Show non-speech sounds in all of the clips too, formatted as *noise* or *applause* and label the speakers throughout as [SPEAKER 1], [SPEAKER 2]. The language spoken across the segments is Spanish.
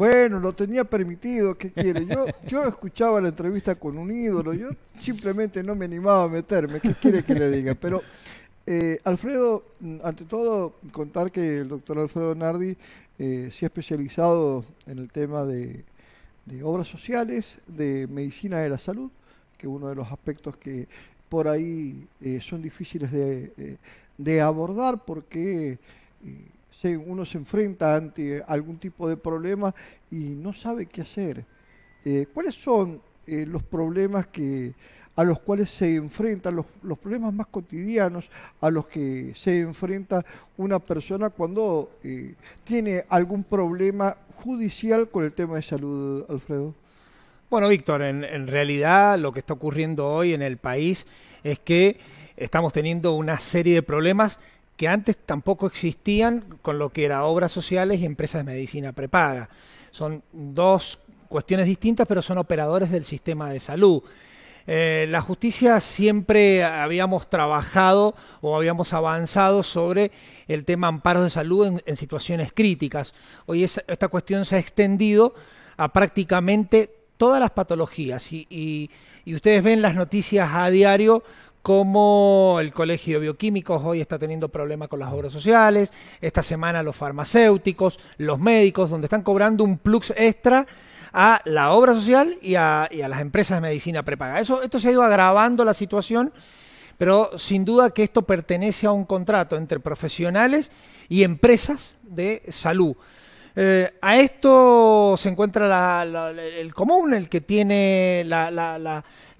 [SPEAKER 1] Bueno, lo tenía permitido, ¿qué quiere? Yo, yo escuchaba la entrevista con un ídolo, yo simplemente no me animaba a meterme, ¿qué quiere que le diga? Pero eh, Alfredo, mm, ante todo, contar que el doctor Alfredo Nardi eh, se ha especializado en el tema de, obras sociales, de medicina de la salud, que es uno de los aspectos que por ahí eh, son difíciles de, abordar porque se, uno se enfrenta ante algún tipo de problema y no sabe qué hacer. Eh, ¿Cuáles son eh, los problemas que, a los cuales se enfrentan, los, los, problemas más cotidianos a los que se enfrenta una persona cuando eh, tiene algún problema judicial con el tema de salud, Alfredo?
[SPEAKER 2] Bueno, Víctor, en, en realidad lo que está ocurriendo hoy en el país es que estamos teniendo una serie de problemas que antes tampoco existían con lo que era obras sociales y empresas de medicina prepaga. Son dos cuestiones distintas, pero son operadores del sistema de salud. Eh, la justicia siempre habíamos trabajado o habíamos avanzado sobre el tema amparos de salud en, situaciones críticas. Hoy esta cuestión se ha extendido a prácticamente todas las patologías y ustedes ven las noticias a diario como el Colegio de Bioquímicos hoy está teniendo problemas con las obras sociales, esta semana los farmacéuticos, los médicos, donde están cobrando un plus extra a la obra social y a, las empresas de medicina prepagada. Eso, esto se ha ido agravando la situación, pero sin duda que esto pertenece a un contrato entre profesionales y empresas de salud. Eh, a esto se encuentra el común, el que tiene la,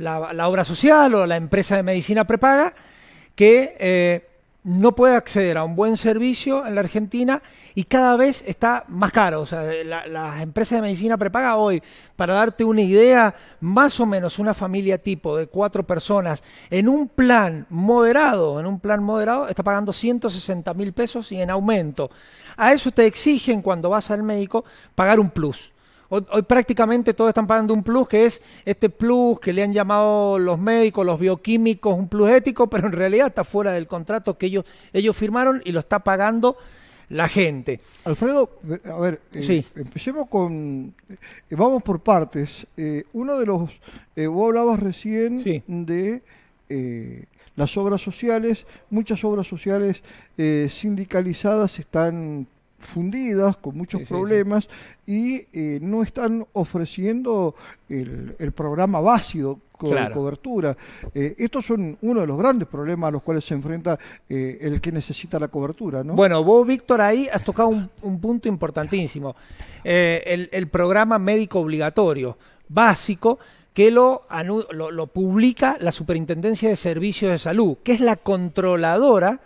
[SPEAKER 2] la, obra social o la empresa de medicina prepaga, que eh, no puede acceder a un buen servicio en la Argentina y cada vez está más caro. O sea, las empresas de medicina prepaga hoy, para darte una idea, más o menos una familia tipo de cuatro personas en un plan moderado, en un plan moderado, está pagando 160 mil pesos y en aumento. A eso te exigen cuando vas al médico pagar un plus. Hoy, prácticamente todos están pagando un plus, que es este plus que le han llamado los médicos, los bioquímicos, un plus ético, pero en realidad está fuera del contrato que ellos, ellos firmaron y lo está pagando la gente. Alfredo, eh, a ver, eh, empecemos
[SPEAKER 1] con, eh, vamos por partes. uno de los, vos hablabas recién de las obras sociales, muchas obras sociales sindicalizadas están fundidas, con muchos problemas, y eh, no están ofreciendo el, programa básico con la cobertura. Eh, estos son uno de los grandes problemas a los cuales se enfrenta eh, el que necesita
[SPEAKER 2] la cobertura, Bueno, vos, Víctor, ahí has tocado un, punto importantísimo. El, programa médico obligatorio básico que lo publica la Superintendencia de Servicios de Salud, que es la controladora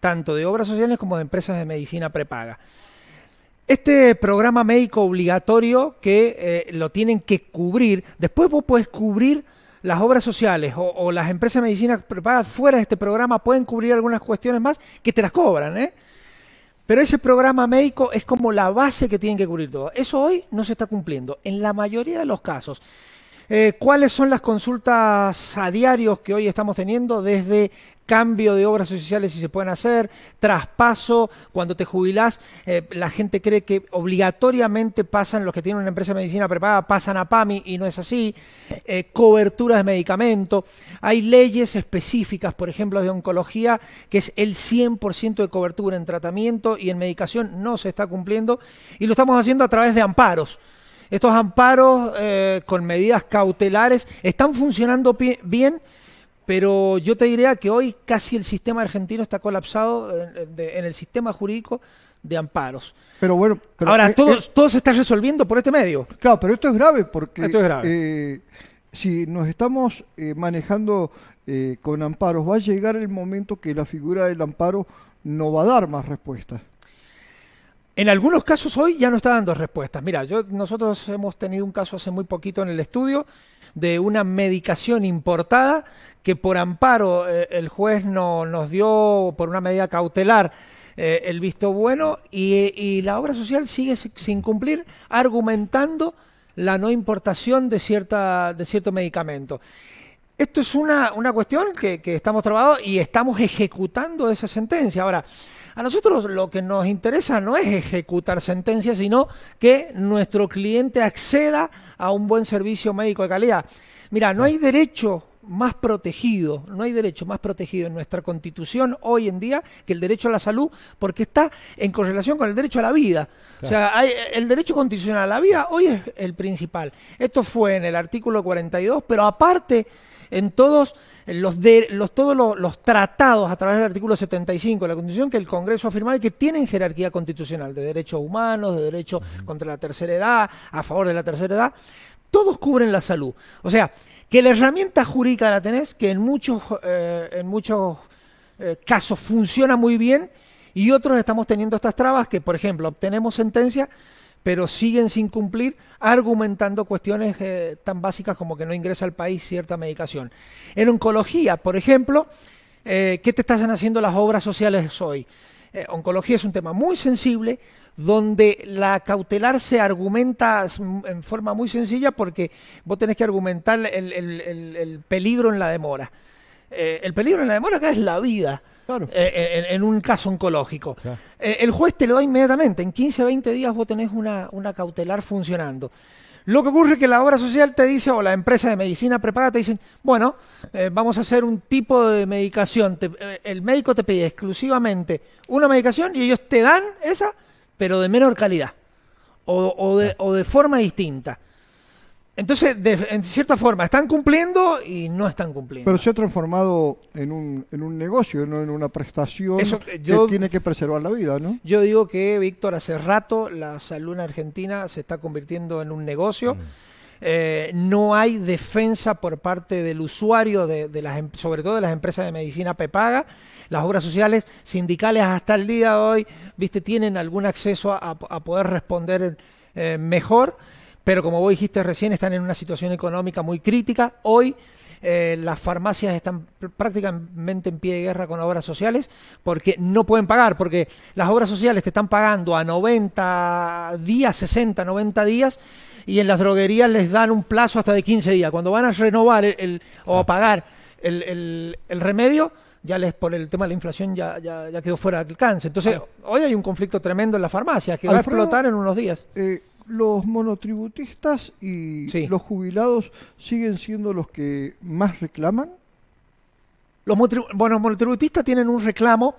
[SPEAKER 2] tanto de obras sociales como de empresas de medicina prepaga. Este programa médico obligatorio que eh, lo tienen que cubrir, después vos puedes cubrir las obras sociales o, las empresas de medicina prepaga fuera de este programa pueden cubrir algunas cuestiones más que te las cobran, ¿eh? Pero ese programa médico es como la base que tienen que cubrir todo. Eso hoy no se está cumpliendo, en la mayoría de los casos. Eh, ¿Cuáles son las consultas a diarios que hoy estamos teniendo desde cambio de obras sociales si se pueden hacer, traspaso, cuando te jubilás, eh, la gente cree que obligatoriamente pasan, los que tienen una empresa de medicina preparada, pasan a PAMI y no es así, eh, cobertura de medicamento, hay leyes específicas, por ejemplo, de oncología, que es el 100% de cobertura en tratamiento y en medicación no se está cumpliendo y lo estamos haciendo a través de amparos. Estos amparos eh, con medidas cautelares están funcionando bien pero yo te diría que hoy casi el sistema argentino está colapsado eh, en, el sistema jurídico de amparos.
[SPEAKER 1] Pero bueno, ahora eh, eh, todo,
[SPEAKER 2] se está resolviendo
[SPEAKER 1] por este medio. Claro, pero esto es grave porque si nos estamos manejando con amparos, va a llegar el momento que la figura del amparo
[SPEAKER 2] no va a dar más respuestas. En algunos casos hoy ya no está dando respuestas. Mira, yo, nosotros hemos tenido un caso hace muy poquito en el estudio de una medicación importada que por amparo eh, el juez no, nos dio por una medida cautelar eh, el visto bueno y, la obra social sigue sin cumplir argumentando la no importación de, cierta, de cierto medicamento. Esto es una, cuestión que, que estamos trabajando y estamos ejecutando esa sentencia. Ahora, a nosotros lo que nos interesa no es ejecutar sentencias, sino que nuestro cliente acceda a un buen servicio médico de calidad. Mira, no hay derecho más protegido, no hay derecho más protegido en nuestra constitución hoy en día que el derecho a la salud, porque está en correlación con el derecho a la vida. O sea, el derecho constitucional a la vida hoy es el principal. Esto fue en el artículo 42, pero aparte en todos los, todos los, tratados a través del artículo 75 de la Constitución que el Congreso ha firmado y que tienen jerarquía constitucional de derechos humanos, de derechos contra la tercera edad, a favor de la tercera edad, todos cubren la salud. O sea, que la herramienta jurídica la tenés, que en muchos, eh, en muchos eh, casos funciona muy bien y otros estamos teniendo estas trabas que, por ejemplo, obtenemos sentencias pero siguen sin cumplir argumentando cuestiones eh, tan básicas como que no ingresa al país cierta medicación. En oncología, por ejemplo, eh, ¿qué te están haciendo las obras sociales hoy? Eh, oncología es un tema muy sensible, donde la cautelar se argumenta en forma muy sencilla porque vos tenés que argumentar el, el peligro en la demora. el peligro en la demora acá es la vida. Eh, eh, en, un caso oncológico. Eh, el juez te lo da inmediatamente, en 15, 20 días vos tenés una, cautelar funcionando. Lo que ocurre es que la obra social te dice, o la empresa de medicina prepaga te dicen, bueno, vamos a hacer un tipo de medicación. el médico te pide exclusivamente una medicación y ellos te dan esa, pero de menor calidad o, de, o de forma distinta. Entonces, de, en cierta forma, están cumpliendo y no están cumpliendo. Pero se ha
[SPEAKER 1] transformado en un, en un negocio, no en una prestación que
[SPEAKER 2] tiene que preservar la vida, ¿no? Yo digo que, Víctor, hace rato la salud Argentina se está convirtiendo en un negocio. Mm. Eh, no hay defensa por parte del usuario, de, de, las, em, sobre todo de las empresas de medicina Pepaga. Las obras sociales sindicales hasta el día de hoy, viste, tienen algún acceso a, poder responder eh, mejor pero como vos dijiste recién, están en una situación económica muy crítica. Hoy eh, las farmacias están prácticamente en pie de guerra con obras sociales porque no pueden pagar, porque las obras sociales te están pagando a 90 días, 60, 90 días, y en las droguerías les dan un plazo hasta de 15 días. Cuando van a renovar el, o a pagar el, remedio, ya les por el tema de la inflación ya, ya, quedó fuera de alcance. Entonces, hoy hay un conflicto tremendo en las farmacias que va a explotar en unos días. Eh, los
[SPEAKER 1] monotributistas y los jubilados siguen siendo los que más
[SPEAKER 2] reclaman? Los bueno, monotributistas tienen un reclamo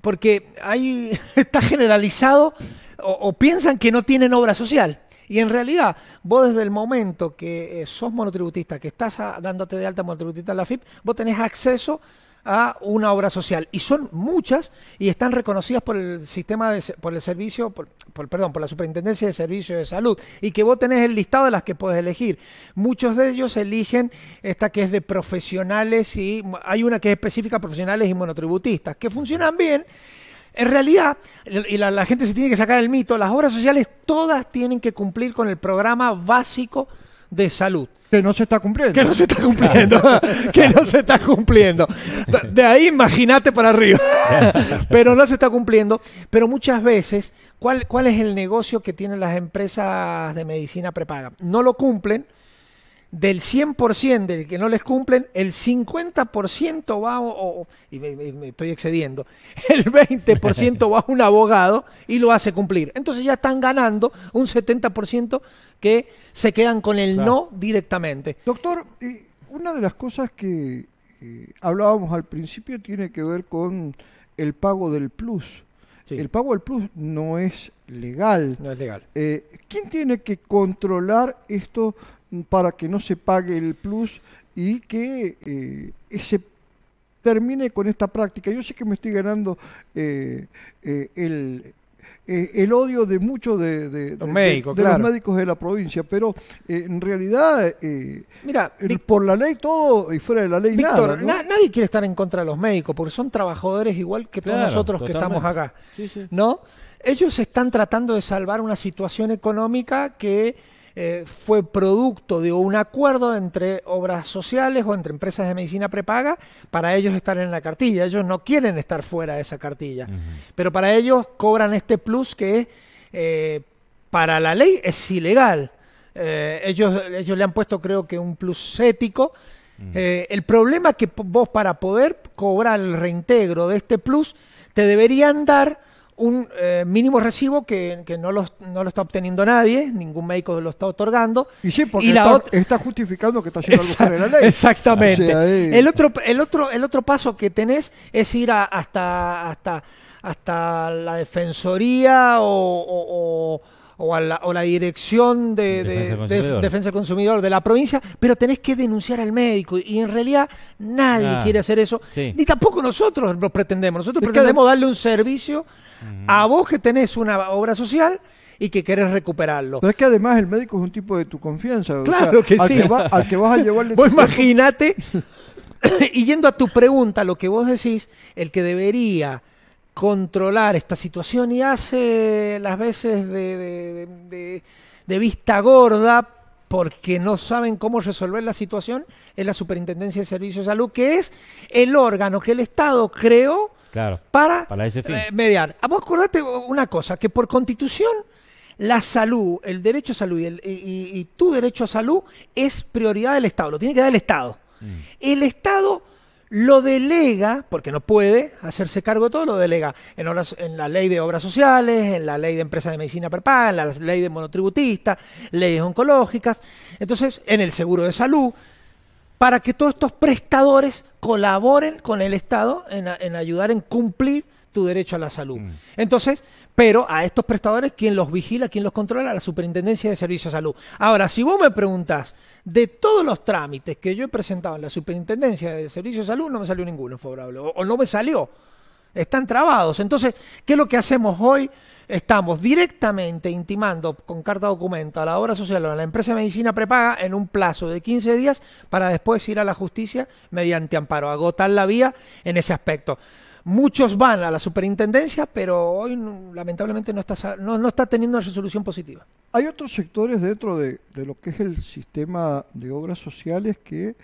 [SPEAKER 2] porque ahí *laughs* está generalizado o, piensan que no tienen obra social. Y en realidad, vos desde el momento que eh, sos monotributista, que estás dándote de alta monotributista en la FIP, vos tenés acceso a una obra social. Y son muchas y están reconocidas por el sistema, de, por el servicio, por, perdón, por la Superintendencia de Servicios de Salud. Y que vos tenés el listado de las que puedes elegir. Muchos de ellos eligen esta que es de profesionales y hay una que es específica profesionales y monotributistas, que funcionan bien. En realidad, y la, la, gente se tiene que sacar el mito, las obras sociales todas tienen que cumplir con el programa básico de salud. Que no se está cumpliendo. Que no se está cumpliendo. *laughs* que no se está cumpliendo. De ahí imagínate para arriba. *laughs* Pero no se está cumpliendo. Pero muchas veces, ¿cuál, ¿cuál es el negocio que tienen las empresas de medicina prepaga? No lo cumplen. Del 100% del que no les cumplen, el 50% va, y me estoy excediendo, *laughs* el 20% va a un abogado y lo hace cumplir. Entonces ya están ganando un 70% que se quedan con el no directamente. Doctor, una de las cosas
[SPEAKER 1] que eh, hablábamos al principio tiene que ver con el pago del plus. El pago del plus no es legal. No es legal. Eh, ¿Quién tiene que controlar esto para que no se pague el plus y que eh, se termine con esta práctica? Yo sé que me estoy ganando el eh, el odio de muchos de, los, médicos, de la provincia, pero eh, en realidad, eh, Mira, por la ley todo y fuera
[SPEAKER 2] de la ley nada. nadie quiere estar en contra de los médicos, porque son trabajadores igual que todos nosotros que estamos acá. ¿no? Ellos están tratando de salvar una situación económica que eh, fue producto de un acuerdo entre obras sociales o entre empresas de medicina prepaga para ellos estar en la cartilla. Ellos no quieren estar fuera de esa cartilla, pero para ellos cobran este plus que eh, para la ley es ilegal. Eh, ellos, ellos le han puesto creo que un plus ético. Eh, el problema es que vos para poder cobrar el reintegro de este plus te deberían dar un eh, mínimo recibo que, no, los, no lo está obteniendo nadie, ningún médico lo está otorgando. Y sí, porque está, justificando que está haciendo algo fuera la ley. Exactamente. el, otro, el, otro, el otro paso que tenés es ir hasta, hasta, hasta la defensoría o, a la, dirección de defensa, del consumidor de la provincia, pero tenés que denunciar al médico. Y en realidad nadie quiere hacer eso, ni tampoco nosotros lo pretendemos. Nosotros pretendemos darle un servicio a vos que tenés una obra social y que querés recuperarlo. Pero es que además
[SPEAKER 1] el médico es un tipo de tu confianza. Claro que sí. al que vas a llevarle... *laughs*
[SPEAKER 2] imagínate, *laughs* y yendo a tu pregunta, lo que vos decís, el que debería controlar esta situación y hace las veces de, de vista gorda porque no saben cómo resolver la situación, es la Superintendencia de Servicios de Salud, que es el órgano que el Estado creó Claro. Para, ese fin. Eh, mediar. Ah, vos acordate una cosa, que por constitución la salud, el derecho a salud y, tu derecho a salud es prioridad del Estado, lo tiene que dar el Estado. Mm. El Estado lo delega, porque no puede hacerse cargo de todo, lo delega en, la ley de obras sociales, en la ley de empresas de medicina per en la ley de monotributistas, leyes oncológicas, entonces en el seguro de salud para que todos estos prestadores colaboren con el Estado en, ayudar en cumplir tu derecho a la salud. Mm. Entonces, pero a estos prestadores, ¿quién los vigila, quién los controla? La Superintendencia de Servicios de Salud. Ahora, si vos me preguntás, de todos los trámites que yo he presentado en la Superintendencia de Servicios de Salud, no me salió ninguno favorable, o, o no me salió. Están trabados. Entonces, ¿qué es lo que hacemos hoy estamos directamente intimando con carta documento a la obra social o a la empresa de medicina prepaga en un plazo de 15 días para después ir a la justicia mediante amparo, agotar la vía en ese aspecto. Muchos van a la superintendencia, pero hoy lamentablemente no está, está teniendo una resolución positiva. Hay otros sectores
[SPEAKER 1] dentro de lo que es el sistema de obras sociales que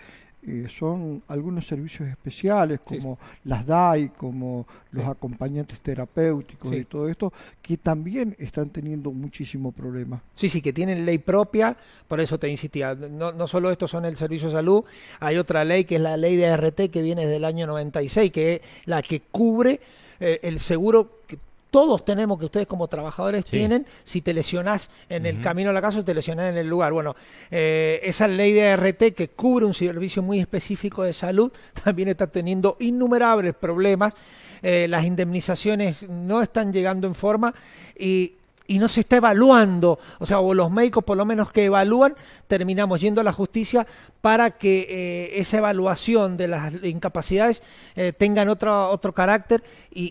[SPEAKER 1] son algunos servicios especiales como las DAI, como los acompañantes terapéuticos y todo esto, que también están teniendo muchísimo problemas
[SPEAKER 2] Sí, sí, que tienen ley propia, por eso te insistía, no, no solo estos son el servicio de salud, hay otra ley que es la ley de RT que viene del año 96, que es la que cubre eh, el seguro que todos tenemos que ustedes como trabajadores tienen si te lesionás en el camino a la casa te lesionás en el lugar. Bueno, eh, esa ley de ART que cubre un servicio muy específico de salud *laughs* también está teniendo innumerables problemas. Eh, las indemnizaciones no están llegando en forma y y no se está evaluando, o sea, o los médicos por lo menos que evalúan, terminamos yendo a la justicia para que eh, esa evaluación de las incapacidades eh, tengan otro, otro carácter y,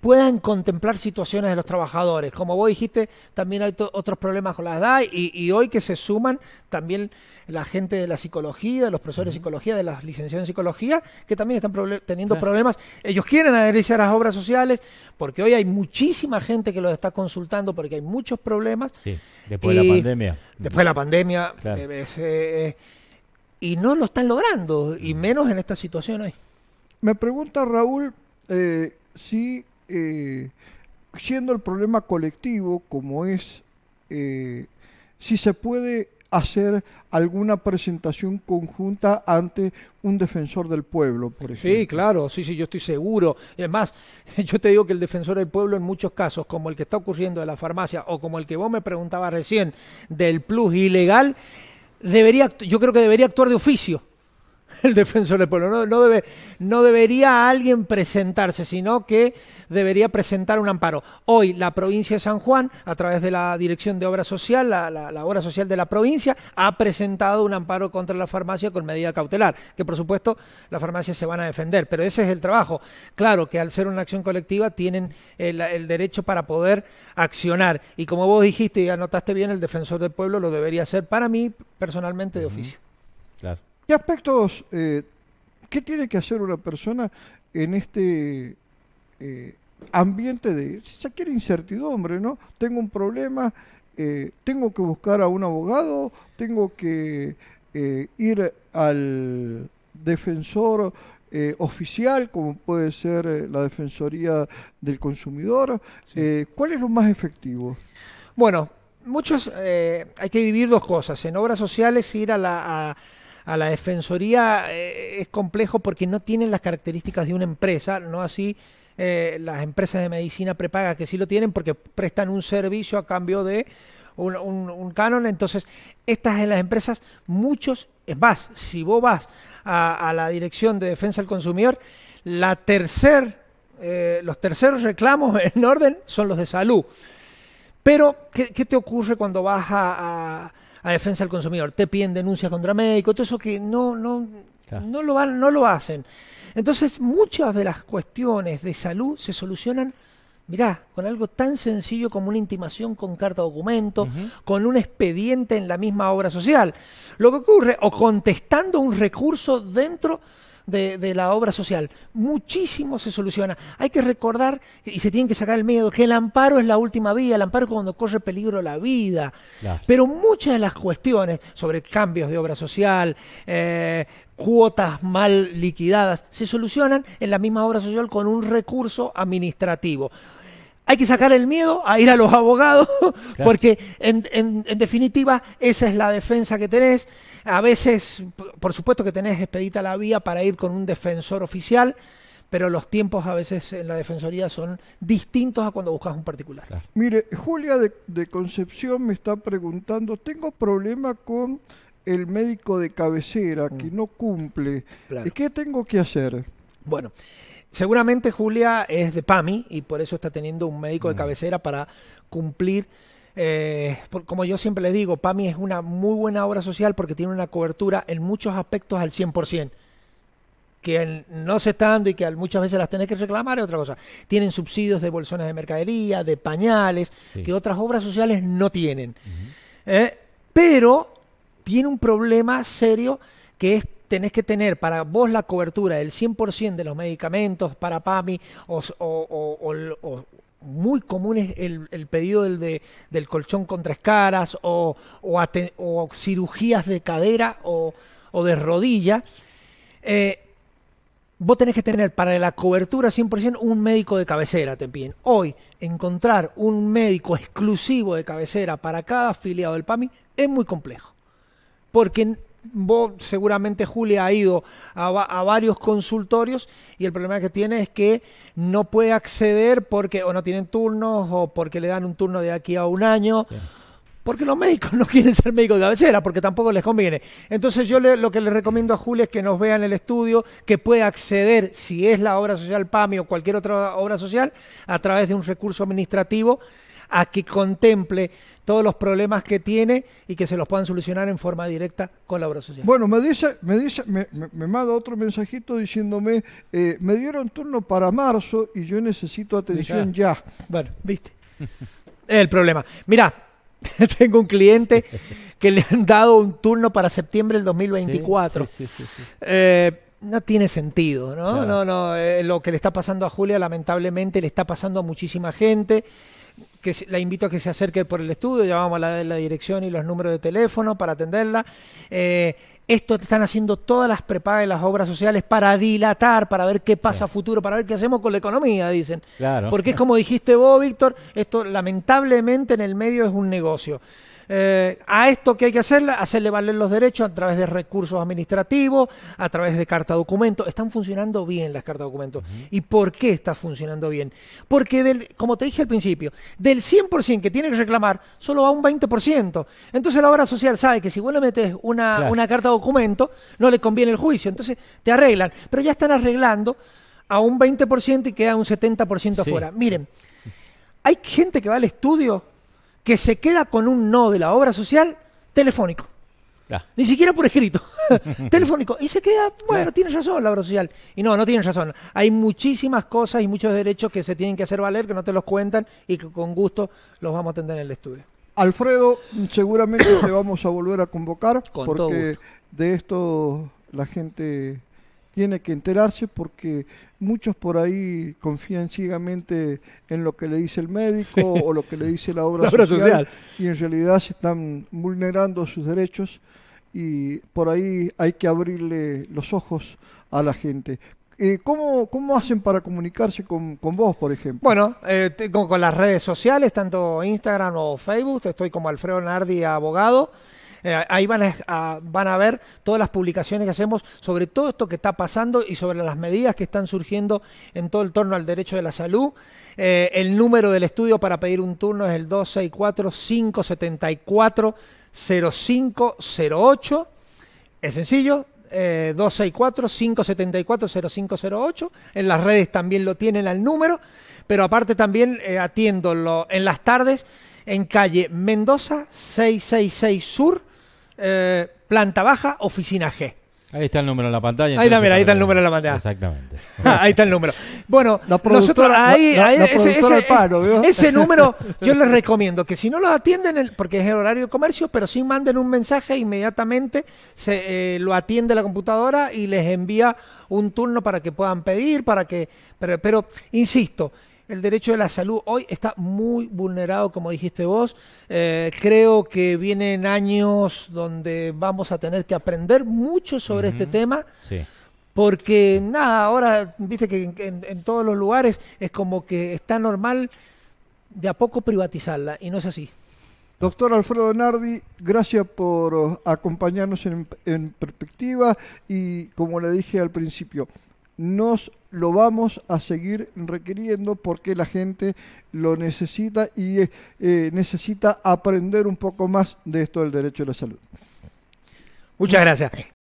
[SPEAKER 2] puedan contemplar situaciones de los trabajadores. Como vos dijiste, también hay otros problemas con la edad y, hoy que se suman también la gente de la psicología, los profesores de psicología, de las licenciadas en psicología, que también están teniendo problemas. Ellos quieren adherirse a las obras sociales porque hoy hay muchísima gente que los está consultando porque hay muchos problemas. después de la pandemia. Después de la pandemia. Eh, eh, eh, y no lo están logrando, y mm. menos en esta situación hoy.
[SPEAKER 1] Me pregunta Raúl si, siendo el problema colectivo como es, si se puede hacer alguna presentación conjunta ante un
[SPEAKER 2] defensor del pueblo, por ejemplo. Sí, claro, sí, sí, yo estoy seguro. Es más, *laughs* yo te digo que el defensor del pueblo en muchos casos, como el que está ocurriendo de la farmacia o como el que vos me preguntabas recién del plus ilegal, debería, yo creo que debería actuar de oficio *laughs* el defensor del pueblo. no, debe, no debería alguien presentarse, sino que debería presentar un amparo. Hoy la provincia de San Juan, a través de la Dirección de Obra Social, la, Obra Social de la provincia, ha presentado un amparo contra la farmacia con medida cautelar, que por supuesto las farmacias se van a defender, pero ese es el trabajo. Claro que al ser una acción colectiva tienen el, derecho para poder accionar y como vos dijiste y anotaste bien, el defensor del pueblo lo debería hacer para mí personalmente de oficio. ¿Qué aspectos, eh,
[SPEAKER 1] qué tiene que hacer una persona en este eh, ambiente de, si se quiere, incertidumbre, ¿no? Tengo un problema, eh, tengo que buscar a un abogado, tengo que eh, ir al defensor eh, oficial, como puede ser la Defensoría del
[SPEAKER 2] Consumidor. ¿Cuál es lo más efectivo? Bueno, muchos, hay que dividir dos cosas. En obras sociales ir a la... A la defensoría es complejo porque no tienen las características de una empresa, no así eh, las empresas de medicina prepaga que sí lo tienen porque prestan un servicio a cambio de un, canon. Entonces, estas en las empresas, muchos, es más, si vos vas a, la Dirección de Defensa del Consumidor, la tercer, eh, los terceros reclamos *laughs* en orden son los de salud. Pero, ¿qué, te ocurre cuando vas a, a, defensa del consumidor? Te piden denuncias contra médico todo eso que no, no, no, lo, van, no lo hacen. Entonces muchas de las cuestiones de salud se solucionan, mirá, con algo tan sencillo como una intimación con carta documento, con un expediente en la misma obra social. Lo que ocurre, o contestando un recurso dentro de, la obra social. Muchísimo se soluciona. Hay que recordar, y se tiene que sacar el miedo, que el amparo es la última vía, el amparo es cuando corre peligro la vida. Pero muchas de las cuestiones sobre cambios de obra social, eh, cuotas mal liquidadas, se solucionan en la misma obra social con un recurso administrativo. Hay que sacar el miedo a ir a los abogados, *laughs* porque en, definitiva esa es la defensa que tenés. A veces, por supuesto que tenés expedita la vía para ir con un defensor oficial, pero los tiempos a veces en la defensoría son distintos a cuando buscas un particular.
[SPEAKER 1] Mire, Julia de, de Concepción me está preguntando, tengo problema con el médico de cabecera que mm. no cumple, ¿Y ¿qué tengo que hacer?
[SPEAKER 2] Bueno, seguramente Julia es de PAMI y por eso está teniendo un médico de mm. cabecera para cumplir. Eh, como yo siempre le digo, PAMI es una muy buena obra social porque tiene una cobertura en muchos aspectos al 100% que no se está dando y que muchas veces las tenés que reclamar es otra cosa. Tienen subsidios de bolsones de mercadería, de pañales, que otras obras sociales no tienen. Eh, pero tiene un problema serio que es tenés que tener para vos la cobertura del 100% de los medicamentos para PAMI o, muy común es el, pedido del, colchón con tres caras o, cirugías de cadera o, de rodilla. Eh, vos tenés que tener para la cobertura 100% un médico de cabecera, te piden. Hoy, encontrar un médico exclusivo de cabecera para cada afiliado del PAMI es muy complejo porque vos seguramente Julia ha ido a, varios consultorios y el problema que tiene es que no puede acceder porque o no tienen turnos o porque le dan un turno de aquí a un año. Porque los médicos *laughs* no quieren ser médicos de cabecera, porque tampoco les conviene. Entonces yo lo que le recomiendo a Julia es que nos vea en el estudio, que pueda acceder, si es la obra social PAMI o cualquier otra obra social, a través de un recurso administrativo a que contemple todos los problemas que tiene y que se los puedan solucionar en forma directa con la obra
[SPEAKER 1] Bueno, me dice, me dice, me, me, manda otro mensajito diciéndome, eh, me dieron turno para marzo y yo necesito atención ya.
[SPEAKER 2] Bueno, viste. es el problema. Mirá, *laughs* tengo un cliente que le han dado un turno para septiembre del 2024. Eh, no tiene sentido, ¿no? No, no, eh, lo que le está pasando a Julia lamentablemente le está pasando a muchísima gente que la invito a que se acerque por el estudio, ya vamos a la, la dirección y los números de teléfono para atenderla. Eh, esto están haciendo todas las prepagas y las obras sociales para dilatar, para ver qué pasa a futuro, para ver qué hacemos con la economía, dicen. Porque es como dijiste vos, Víctor, esto lamentablemente en el medio es un negocio. Eh, a esto que hay que hacerle, hacerle valer los derechos a través de recursos administrativos, a través de carta documento. Están funcionando bien las cartas documento. ¿Y por qué está funcionando bien? Porque, del, como te dije al principio, del 100% que tiene que reclamar, solo va un 20%. Entonces la obra social sabe que si vos le metes una, una carta documento, no le conviene el juicio. Entonces te arreglan. Pero ya están arreglando a un 20% y queda un 70% afuera. Miren, hay gente que va al estudio que se queda con un no de la obra social telefónico. Ni siquiera por escrito, *laughs* *laughs* telefónico. Y se queda, bueno, tiene razón la obra social. Y no, no tiene razón. Hay muchísimas cosas y muchos derechos que se tienen que hacer valer, que no te los cuentan y que con gusto los vamos a atender en el estudio. Alfredo, seguramente *coughs* te
[SPEAKER 1] vamos a volver a convocar porque de esto la gente tiene que enterarse porque muchos por ahí confían ciegamente en lo que le dice el médico o lo que le dice la *laughs* obra, social, y en realidad se están vulnerando sus derechos y por ahí hay que abrirle los ojos a la gente. Eh, ¿cómo, ¿Cómo hacen para comunicarse con, vos, por ejemplo?
[SPEAKER 2] Bueno, eh, con las redes sociales, tanto Instagram o Facebook, estoy como Alfredo Nardi, abogado. Eh, ahí van a, van a ver todas las publicaciones que hacemos sobre todo esto que está pasando y sobre las medidas que están surgiendo en todo el torno al derecho de la salud. Eh, el número del estudio para pedir un turno es el 264-574-0508. Es sencillo, 264-574-0508. Eh, en las redes también lo tienen al número, pero aparte también atiéndolo en las tardes en calle Mendoza 666 Sur eh, planta baja, oficina G. Ahí está el número en la pantalla. Ahí, está, el número en la pantalla. Exactamente. *laughs* Ah, ahí está el número. Bueno, nosotros ahí, *laughs* ese, número *laughs* yo les recomiendo que si no lo atienden, porque es el horario de comercio, pero si manden un mensaje inmediatamente, se, eh, lo atiende la computadora y les envía un turno para que puedan pedir, para que... pero insisto, el derecho de la salud hoy está muy vulnerado, como dijiste vos. Eh, creo que vienen años donde vamos a tener que aprender mucho sobre este tema. Porque nada, ahora viste que en, todos los lugares es como que está normal de a poco privatizarla y no es así. Doctor Alfredo Nardi, gracias
[SPEAKER 1] por oh, acompañarnos en, en perspectiva y como le dije al principio, nos lo vamos a seguir requiriendo porque la gente lo necesita y eh, eh, necesita aprender un poco más de esto del derecho a la salud. Muchas gracias.